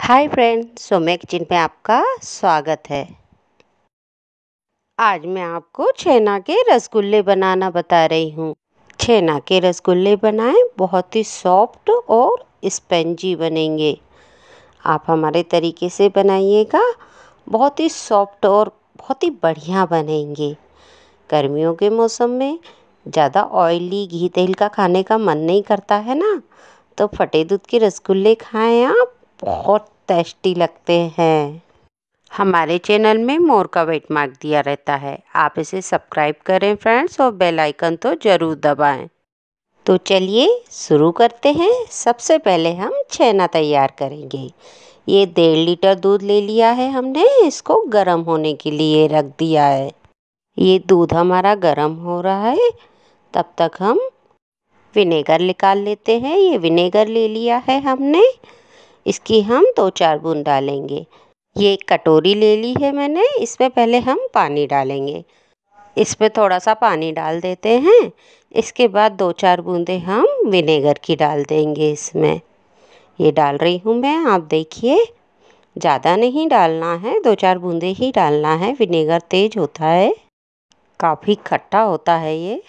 hi friend सोमे kitchen में आपका स्वागत है आज मैं आपको छेना के रसगुल्ले बनाना बता रही हूँ छेना के रसगुल्ले बनाएं बहुत ही सॉफ्ट और स्पंजी बनेंगे आप हमारे तरीके से बनाइएगा बहुत ही सॉफ्ट और बहुत ही बढ़िया बनेंगे गर्मियों के मौसम में ज़्यादा ऑयली घी तेल का खाने का मन नहीं करता है ना तो फटे दूध के रसगुल्ले खाएं आप बहुत टेस्टी लगते हैं हमारे चैनल में मोर का वेट मार्क दिया रहता है आप इसे सब्सक्राइब करें फ्रेंड्स और बेल आइकन तो ज़रूर दबाएं तो चलिए शुरू करते हैं सबसे पहले हम छेना तैयार करेंगे ये डेढ़ लीटर दूध ले लिया है हमने इसको गर्म होने के लिए रख दिया है ये दूध हमारा गर्म हो रहा है तब तक हम विनेगर निकाल लेते हैं ये विनेगर ले लिया है हमने इसकी हम दो चार बूंद डालेंगे ये एक कटोरी ले ली है मैंने इसमें पहले हम पानी डालेंगे इसमें थोड़ा सा पानी डाल देते हैं इसके बाद दो चार बूंदें हम विनेगर की डाल देंगे इसमें ये डाल रही हूँ मैं आप देखिए ज़्यादा नहीं डालना है दो चार बूंदे ही डालना है विनेगर तेज होता है काफ़ी खट्टा होता है ये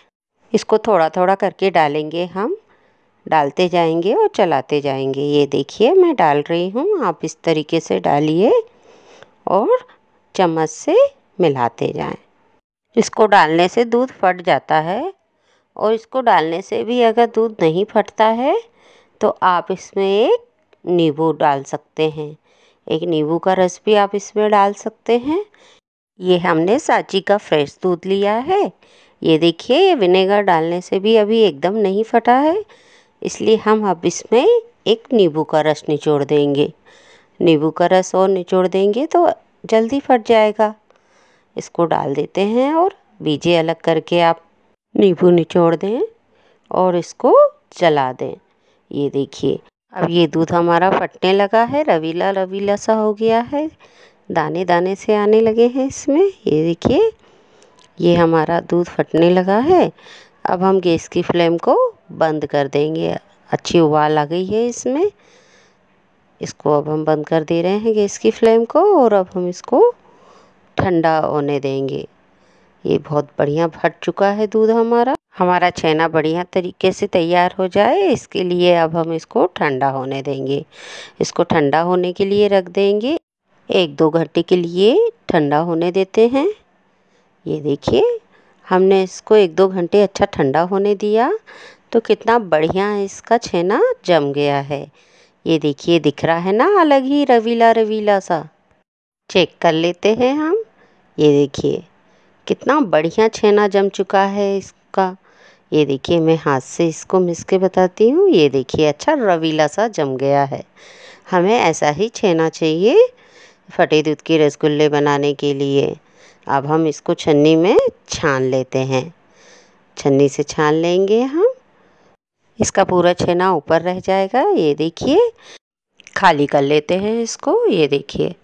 इसको थोड़ा थोड़ा करके डालेंगे हम डालते जाएंगे और चलाते जाएंगे ये देखिए मैं डाल रही हूँ आप इस तरीके से डालिए और चम्मच से मिलाते जाएं इसको डालने से दूध फट जाता है और इसको डालने से भी अगर दूध नहीं फटता है तो आप इसमें एक नींबू डाल सकते हैं एक नींबू का रस भी आप इसमें डाल सकते हैं ये हमने साची का फ्रेश दूध लिया है ये देखिए ये विनेगर डालने से भी अभी एकदम नहीं फटा है इसलिए हम अब इसमें एक नींबू का रस निचोड़ देंगे नींबू का रस और निचोड़ देंगे तो जल्दी फट जाएगा इसको डाल देते हैं और बीजे अलग करके आप नींबू निचोड़ दें और इसको जला दें ये देखिए अब ये दूध हमारा फटने लगा है रवीला रवीला सा हो गया है दाने दाने से आने लगे हैं इसमें ये देखिए ये हमारा दूध फटने लगा है अब हम गैस की फ्लेम को बंद कर देंगे अच्छी उबाल आ गई है इसमें इसको अब हम बंद कर दे रहे हैं गैस की फ्लेम को और अब हम इसको ठंडा होने देंगे ये बहुत बढ़िया फट चुका है दूध हमारा हमारा छेना बढ़िया तरीके से तैयार हो जाए इसके लिए अब हम इसको ठंडा होने देंगे इसको ठंडा होने के लिए रख देंगे एक दो घंटे के लिए ठंडा होने देते हैं ये देखिए हमने इसको एक दो घंटे अच्छा ठंडा होने दिया तो कितना बढ़िया इसका छेना जम गया है ये देखिए दिख रहा है ना अलग ही रवीला रवीला सा चेक कर लेते हैं हम ये देखिए कितना बढ़िया छेना जम चुका है इसका ये देखिए मैं हाथ से इसको मिस के बताती हूँ ये देखिए अच्छा रवीला सा जम गया है हमें ऐसा ही छेना चाहिए फटे दूध के रसगुल्ले बनाने के लिए अब हम इसको छन्नी में छान लेते हैं छन्नी से छान लेंगे हम इसका पूरा छेना ऊपर रह जाएगा ये देखिए खाली कर लेते हैं इसको ये देखिए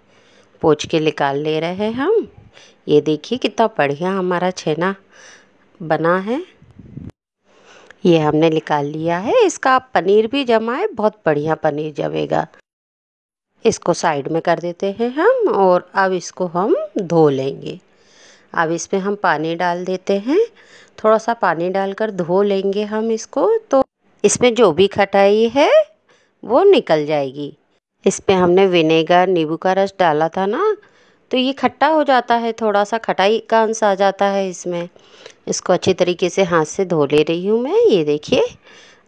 पोछ के निकाल ले रहे हैं हम ये देखिए कितना बढ़िया हमारा छेना बना है ये हमने निकाल लिया है इसका आप पनीर भी जमाए बहुत बढ़िया पनीर जमेगा इसको साइड में कर देते हैं हम और अब इसको हम धो लेंगे अब इसमें हम पानी डाल देते हैं थोड़ा सा पानी डालकर धो लेंगे हम इसको तो इसमें जो भी खटाई है वो निकल जाएगी इस पर हमने विनेगर नींबू का रस डाला था ना तो ये खट्टा हो जाता है थोड़ा सा खटाई का अंश आ जाता है इसमें इसको अच्छी तरीके से हाथ से धो ले रही हूँ मैं ये देखिए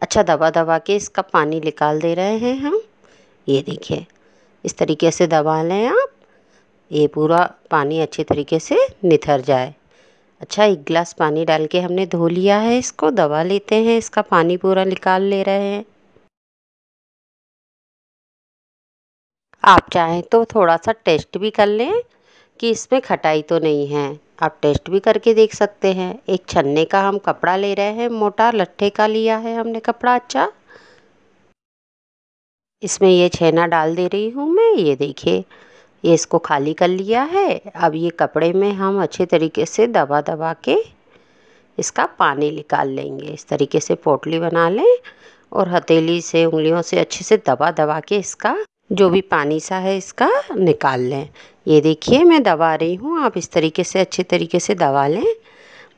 अच्छा दबा दबा के इसका पानी निकाल दे रहे हैं हम ये देखिए इस तरीके से दबा लें आप ये पूरा पानी अच्छे तरीके से निथर जाए अच्छा एक गिलास पानी डाल के हमने धो लिया है इसको दबा लेते हैं इसका पानी पूरा निकाल ले रहे हैं आप चाहें तो थोड़ा सा टेस्ट भी कर लें कि इसमें खटाई तो नहीं है आप टेस्ट भी करके देख सकते हैं एक छन्ने का हम कपड़ा ले रहे हैं मोटा लट्ठे का लिया है हमने कपड़ा अच्छा इसमें ये छेना डाल दे रही हूँ मैं ये देखिए ये इसको खाली कर लिया है अब ये कपड़े में हम अच्छे तरीके से दबा दबा के इसका पानी निकाल लेंगे इस तरीके से पोटली बना लें और हथेली से उंगलियों से अच्छे से दबा दबा के इसका जो भी पानी सा है इसका निकाल लें ये देखिए मैं दबा रही हूँ आप इस तरीके से अच्छे तरीके से दबा लें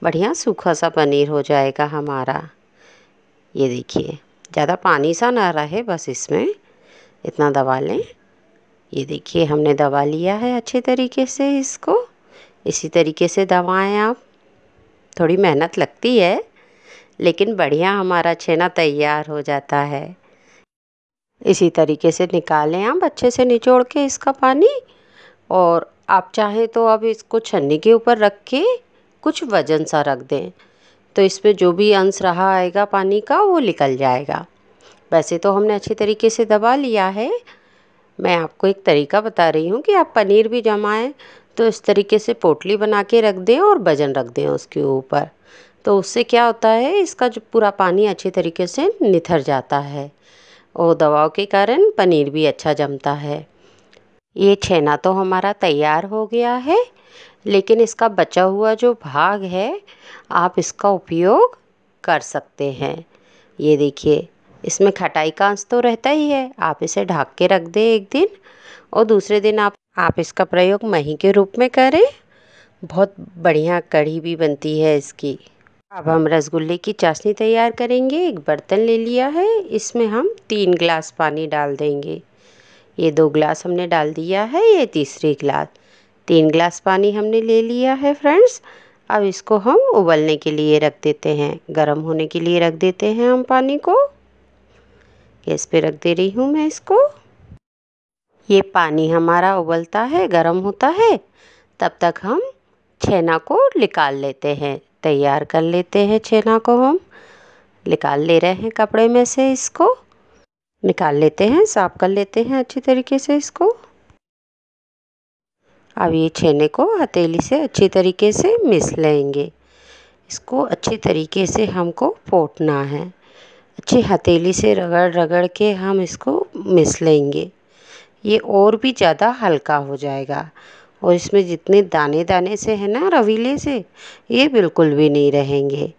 बढ़िया सूखा सा पनीर हो जाएगा हमारा ये देखिए ज़्यादा पानी सा ना रहे बस इसमें इतना दबा लें ये देखिए हमने दबा लिया है अच्छे तरीके से इसको इसी तरीके से दबाएं आप थोड़ी मेहनत लगती है लेकिन बढ़िया हमारा छेना तैयार हो जाता है इसी तरीके से निकालें आप अच्छे से निचोड़ के इसका पानी और आप चाहें तो अब इसको छन्नी के ऊपर रख के कुछ वजन सा रख दें तो इसमें जो भी अंश रहा आएगा पानी का वो निकल जाएगा वैसे तो हमने अच्छे तरीके से दबा लिया है मैं आपको एक तरीका बता रही हूँ कि आप पनीर भी जमाएं तो इस तरीके से पोटली बना के रख दें और वजन रख दें उसके ऊपर तो उससे क्या होता है इसका जो पूरा पानी अच्छे तरीके से निथर जाता है और दवाओं के कारण पनीर भी अच्छा जमता है ये छेना तो हमारा तैयार हो गया है लेकिन इसका बचा हुआ जो भाग है आप इसका उपयोग कर सकते हैं ये देखिए इसमें खटाई का अंश तो रहता ही है आप इसे ढाक के रख दें एक दिन और दूसरे दिन आप आप इसका प्रयोग मही के रूप में करें बहुत बढ़िया कढ़ी भी बनती है इसकी अब हम रसगुल्ले की चाशनी तैयार करेंगे एक बर्तन ले लिया है इसमें हम तीन गिलास पानी डाल देंगे ये दो गिलास हमने डाल दिया है ये तीसरी गिलास तीन गिलास पानी हमने ले लिया है फ्रेंड्स अब इसको हम उबलने के लिए रख देते हैं गर्म होने के लिए रख देते हैं हम पानी को गैस पे रख दे रही हूँ मैं इसको ये पानी हमारा उबलता है गर्म होता है तब तक हम छेना को निकाल लेते हैं तैयार कर लेते हैं छेना को हम निकाल ले रहे हैं कपड़े में से इसको निकाल लेते हैं साफ़ कर लेते हैं अच्छी तरीके से इसको अब ये छेने को हथेली से अच्छी तरीके से मिस लेंगे इसको अच्छी तरीके से हमको फोटना है अच्छी हथेली से रगड़ रगड़ के हम इसको मिस लेंगे ये और भी ज़्यादा हल्का हो जाएगा और इसमें जितने दाने दाने से है ना रवीले से ये बिल्कुल भी नहीं रहेंगे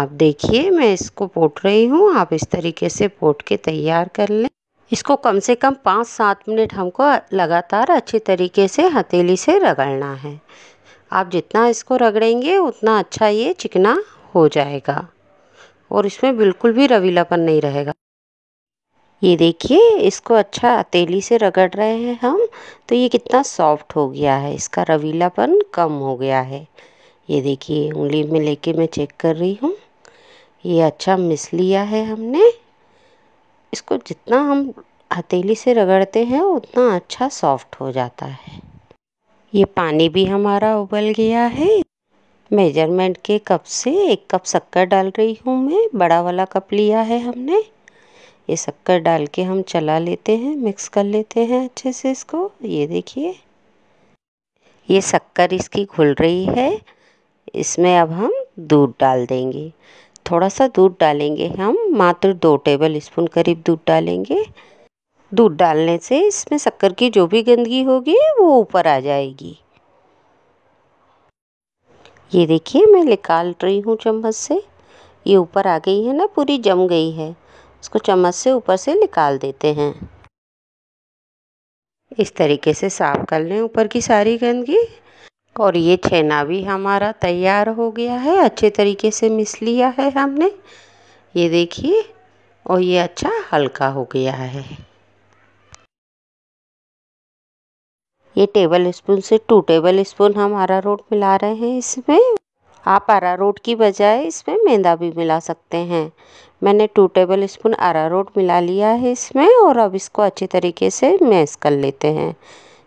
आप देखिए मैं इसको पोट रही हूँ आप इस तरीके से पोट के तैयार कर लें इसको कम से कम पाँच सात मिनट हमको लगातार अच्छे तरीके से हथेली से रगड़ना है आप जितना इसको रगड़ेंगे उतना अच्छा ये चिकना हो जाएगा और इसमें बिल्कुल भी रवीलापन नहीं रहेगा ये देखिए इसको अच्छा हथेली से रगड़ रहे हैं हम तो ये कितना सॉफ्ट हो गया है इसका रवीलापन कम हो गया है ये देखिए उंगली में लेके मैं चेक कर रही हूँ ये अच्छा मिस लिया है हमने इसको जितना हम हथेली से रगड़ते हैं उतना अच्छा सॉफ्ट हो जाता है ये पानी भी हमारा उबल गया है मेजरमेंट के कप से एक कप शक्कर डाल रही हूँ मैं बड़ा वाला कप लिया है हमने ये शक्कर डाल के हम चला लेते हैं मिक्स कर लेते हैं अच्छे से इसको ये देखिए ये शक्कर इसकी घुल रही है इसमें अब हम दूध डाल देंगे थोड़ा सा दूध डालेंगे हम मात्र दो टेबल स्पून करीब दूध डालेंगे दूध डालने से इसमें शक्कर की जो भी गंदगी होगी वो ऊपर आ जाएगी ये देखिए मैं निकाल रही हूँ चम्मच से ये ऊपर आ गई है ना पूरी जम गई है इसको चम्मच से ऊपर से निकाल देते हैं इस तरीके से साफ़ कर लें ऊपर की सारी गंदगी और ये छेना भी हमारा तैयार हो गया है अच्छे तरीके से मिस लिया है हमने ये देखिए और ये अच्छा हल्का हो गया है ये टेबल स्पून से टू टेबल स्पून हम रोट मिला रहे हैं इसमें आप रोट की बजाय इसमें मैदा भी मिला सकते हैं मैंने टू टेबल स्पून रोट मिला लिया है इसमें और अब इसको अच्छे तरीके से मैश कर लेते हैं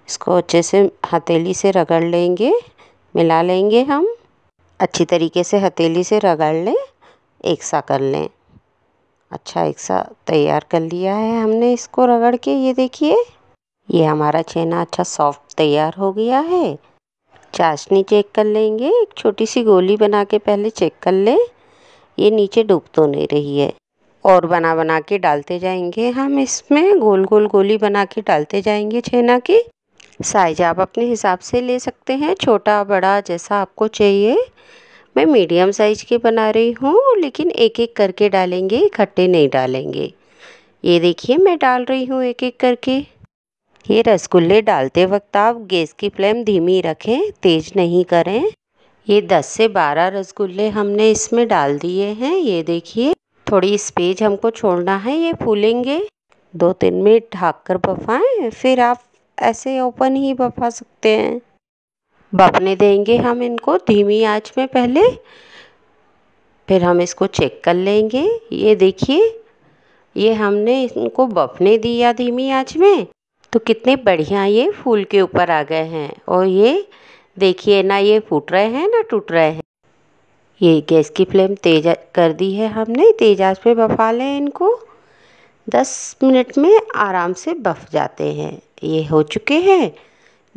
इसको अच्छे से हथेली से रगड़ लेंगे मिला लेंगे हम अच्छी तरीके से हथेली से रगड़ लें एक सा कर लें अच्छा एक सा तैयार कर लिया है हमने इसको रगड़ के ये देखिए ये हमारा छेना अच्छा सॉफ्ट तैयार हो गया है चाशनी चेक कर लेंगे एक छोटी सी गोली बना के पहले चेक कर लें ये नीचे डूब तो नहीं रही है और बना बना के डालते जाएंगे हम इसमें गोल गोल गोली बना के डालते जाएंगे छेना की साइज आप अपने हिसाब से ले सकते हैं छोटा बड़ा जैसा आपको चाहिए मैं मीडियम साइज के बना रही हूँ लेकिन एक एक करके डालेंगे इकट्ठे नहीं डालेंगे ये देखिए मैं डाल रही हूँ एक एक करके ये रसगुल्ले डालते वक्त आप गैस की फ्लेम धीमी रखें तेज़ नहीं करें ये 10 से 12 रसगुल्ले हमने इसमें डाल दिए हैं ये देखिए थोड़ी स्पेज हमको छोड़ना है ये फूलेंगे दो तीन मिनट ढाक कर बफाएँ फिर आप ऐसे ओपन ही बफा सकते हैं बफने देंगे हम इनको धीमी आंच में पहले फिर हम इसको चेक कर लेंगे ये देखिए ये हमने इनको बफने दिया धीमी आंच में तो कितने बढ़िया ये फूल के ऊपर आ गए हैं और ये देखिए ना ये फूट रहे हैं ना टूट रहे हैं ये गैस की फ्लेम तेज कर दी है हमने तेज आज पे बफा लें इनको दस मिनट में आराम से बफ जाते हैं ये हो चुके हैं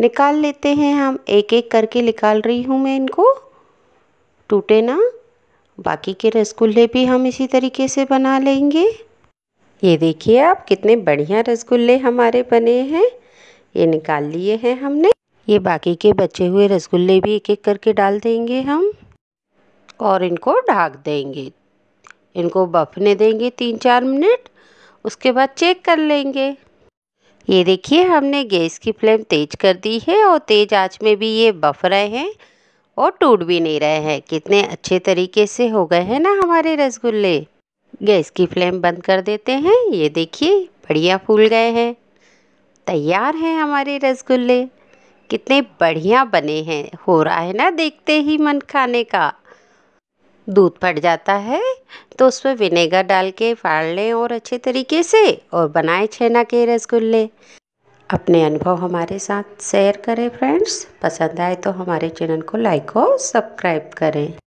निकाल लेते हैं हम एक एक करके निकाल रही हूँ मैं इनको टूटे ना बाकी के रसगुल्ले भी हम इसी तरीके से बना लेंगे ये देखिए आप कितने बढ़िया रसगुल्ले हमारे बने हैं ये निकाल लिए हैं हमने ये बाकी के बचे हुए रसगुल्ले भी एक एक करके डाल देंगे हम और इनको ढाक देंगे इनको बफने देंगे तीन चार मिनट उसके बाद चेक कर लेंगे ये देखिए हमने गैस की फ्लेम तेज कर दी है और तेज आंच में भी ये बफ रहे हैं और टूट भी नहीं रहे हैं कितने अच्छे तरीके से हो गए हैं ना हमारे रसगुल्ले गैस की फ्लेम बंद कर देते हैं ये देखिए बढ़िया फूल गए हैं तैयार हैं हमारे रसगुल्ले कितने बढ़िया बने हैं हो रहा है ना देखते ही मन खाने का दूध फट जाता है तो उसमें विनेगर डाल के फाड़ लें और अच्छे तरीके से और बनाए छेना के रसगुल्ले अपने अनुभव हमारे साथ शेयर करें फ्रेंड्स पसंद आए तो हमारे चैनल को लाइक और सब्सक्राइब करें